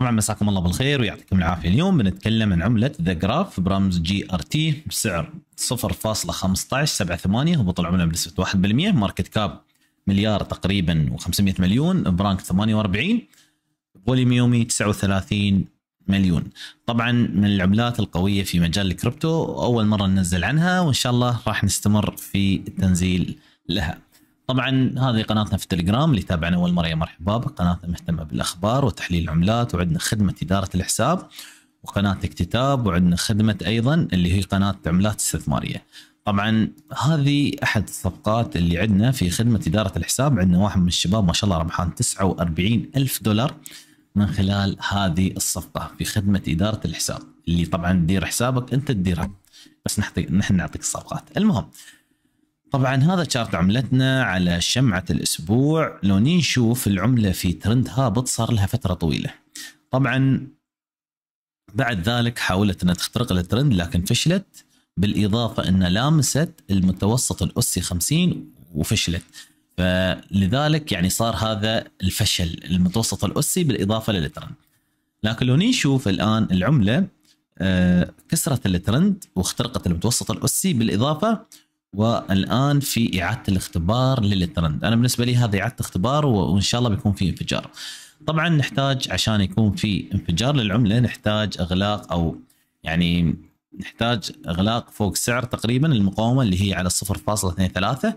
طبعا مساكم الله بالخير ويعطيكم العافيه اليوم بنتكلم عن عمله ذا جراف برمز جي ار تي بسعر 0.1578 هبوط العمله بنسبه 1% ماركت كاب مليار تقريبا و500 مليون برانك 48 فوليوم يومي 39 مليون طبعا من العملات القويه في مجال الكريبتو اول مره ننزل عنها وان شاء الله راح نستمر في التنزيل لها طبعا هذه قناتنا في التليجرام اللي تابعنا اول مره يا مرحبا قناتنا مهتمه بالاخبار وتحليل العملات وعندنا خدمه اداره الحساب وقناه اكتتاب وعندنا خدمه ايضا اللي هي قناه عملات استثماريه. طبعا هذه احد الصفقات اللي عندنا في خدمه اداره الحساب عندنا واحد من الشباب ما شاء الله ربحان 49 الف دولار من خلال هذه الصفقه في خدمه اداره الحساب اللي طبعا تدير حسابك انت تديرها بس نحن نعطيك الصفقات المهم طبعا هذا شارت عملتنا على شمعة الأسبوع لو نشوف العملة في ترند هابط صار لها فترة طويلة طبعا بعد ذلك حاولت أنها تخترق الترند لكن فشلت بالإضافة أنها لامست المتوسط الأسي 50 وفشلت فلذلك يعني صار هذا الفشل المتوسط الأسي بالإضافة للترند لكن لو نشوف الآن العملة آه، كسرت الترند واخترقت المتوسط الأسي بالإضافة والان في اعاده الاختبار للترند انا بالنسبه لي هذا اعاده اختبار وان شاء الله بيكون في انفجار طبعا نحتاج عشان يكون في انفجار للعمله نحتاج اغلاق او يعني نحتاج اغلاق فوق سعر تقريبا المقاومه اللي هي على 0.23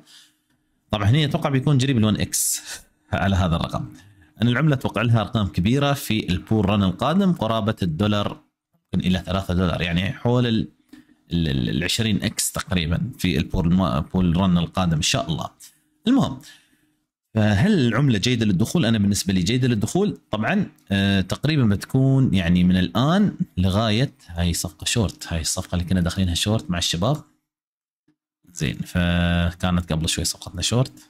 طبعا هنا اتوقع بيكون جريب ال1 اكس على هذا الرقم انا العمله اتوقع لها ارقام كبيره في البور رن القادم قرابه الدولار الى 3 دولار يعني حول ال 20 اكس تقريبا في البول بول رن القادم ان شاء الله. المهم فهل العمله جيده للدخول؟ انا بالنسبه لي جيده للدخول طبعا آه، تقريبا بتكون يعني من الان لغايه هاي صفقه شورت هاي الصفقه اللي كنا داخلينها شورت مع الشباب. زين فكانت قبل شوي صفقتنا شورت.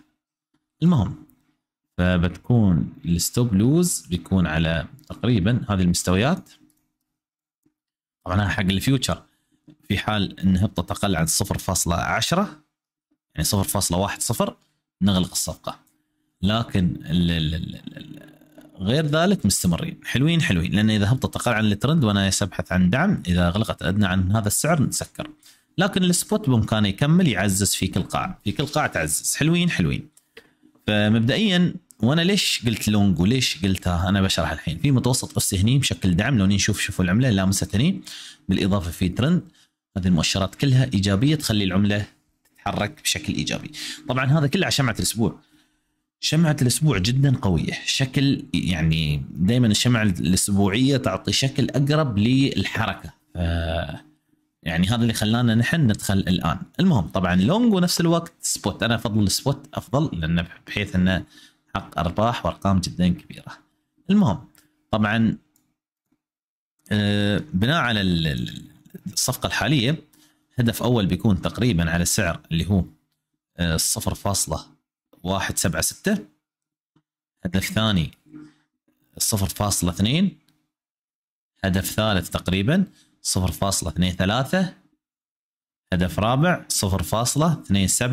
المهم فبتكون الستوب لوز بيكون على تقريبا هذه المستويات طبعا حق الفيوتشر في حال ان هبطت اقل عن 0.10 يعني 0.10 نغلق الصفقه لكن الـ الـ الـ الـ غير ذلك مستمرين حلوين حلوين لان اذا هبطت اقل عن الترند وانا ابحث عن دعم اذا غلقت ادنى عن هذا السعر نسكر لكن السبوت بامكانه يكمل يعزز في كل قاع في كل قاع تعزز حلوين حلوين فمبدئيا وانا ليش قلت لونج وليش قلتها انا بشرح الحين في متوسط اس هني بشكل دعم لو نشوف شوفوا العمله لامسه هني بالاضافه في ترند هذه المؤشرات كلها ايجابيه تخلي العمله تتحرك بشكل ايجابي طبعا هذا كله على شمعه الاسبوع شمعة الأسبوع جدا قوية شكل يعني دائما الشمعة الأسبوعية تعطي شكل أقرب للحركة ف... يعني هذا اللي خلانا نحن ندخل الآن المهم طبعا لونج ونفس الوقت سبوت أنا أفضل السبوت أفضل لأنه بحيث أنه حق ارباح وارقام جدا كبيره المهم طبعا آه، بناء على الصفقه الحاليه هدف اول بيكون تقريبا على السعر اللي هو 0.176 آه، هدف ثاني 0.2 هدف ثالث تقريبا 0.23 هدف رابع 0.27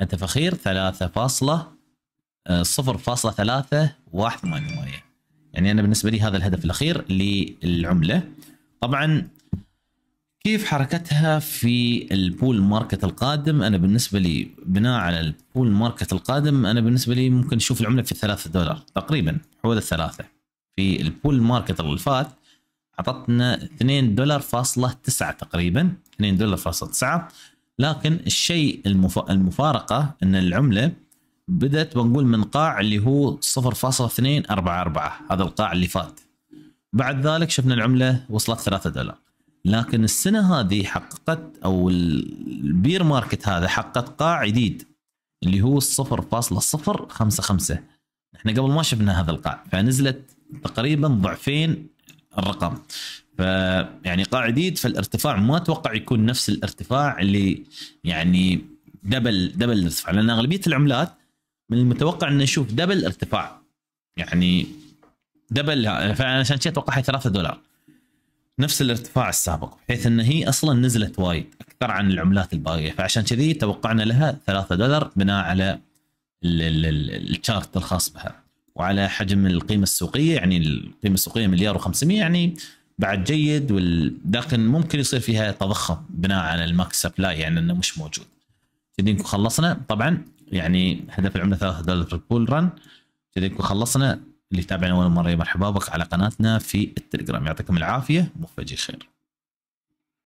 هدف اخير 3.5 0.318 آه، يعني انا بالنسبه لي هذا الهدف الاخير للعمله طبعا كيف حركتها في البول ماركت القادم انا بالنسبه لي بناء على البول ماركت القادم انا بالنسبه لي ممكن نشوف العمله في الثلاثة دولار تقريبا حول الثلاثه في البول ماركت اللي فات عطتنا 2 دولار فاصلة 9 تقريبا 2 دولار فاصلة 9 لكن الشيء المفارقة ان العملة بدأت بنقول من قاع اللي هو 0.244 هذا القاع اللي فات بعد ذلك شفنا العملة وصلت 3 دولار لكن السنة هذه حققت أو البير ماركت هذا حققت قاع جديد اللي هو 0.055 احنا قبل ما شفنا هذا القاع فنزلت تقريبا ضعفين الرقم فيعني قاع جديد فالارتفاع ما اتوقع يكون نفس الارتفاع اللي يعني دبل دبل الارتفاع لان اغلبيه العملات من المتوقع ان نشوف دبل ارتفاع يعني دبل فعلا عشان كذا اتوقعها 3 دولار نفس الارتفاع السابق بحيث ان هي اصلا نزلت وايد اكثر عن العملات الباقيه فعشان كذي توقعنا لها 3 دولار بناء على الشارت الخاص بها وعلى حجم القيمه السوقيه يعني القيمه السوقيه مليار و500 يعني بعد جيد ولكن لكن ممكن يصير فيها تضخم بناء على الماكس سبلاي يعني انه مش موجود. كذي نكون خلصنا طبعا يعني هدف العمله 3 دولار في البول رن كذا نكون خلصنا اللي تابعنا اول مره مرحبا بك على قناتنا في التليجرام يعطيكم العافيه وموفق خير